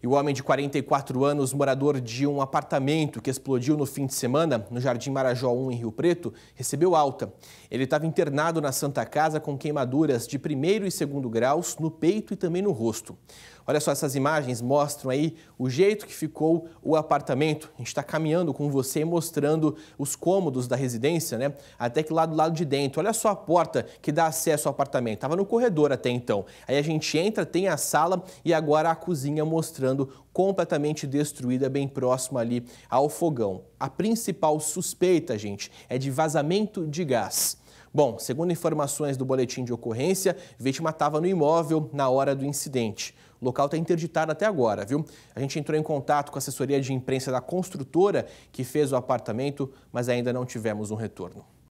E o homem de 44 anos, morador de um apartamento que explodiu no fim de semana, no Jardim Marajó 1, em Rio Preto, recebeu alta. Ele estava internado na Santa Casa com queimaduras de primeiro e segundo graus no peito e também no rosto. Olha só, essas imagens mostram aí o jeito que ficou o apartamento. A gente está caminhando com você mostrando os cômodos da residência, né? Até que lá do lado de dentro. Olha só a porta que dá acesso ao apartamento. Estava no corredor até então. Aí a gente entra, tem a sala e agora a cozinha mostrando ficando completamente destruída, bem próxima ali ao fogão. A principal suspeita, gente, é de vazamento de gás. Bom, segundo informações do boletim de ocorrência, vítima estava no imóvel na hora do incidente. O local está interditado até agora, viu? A gente entrou em contato com a assessoria de imprensa da construtora que fez o apartamento, mas ainda não tivemos um retorno.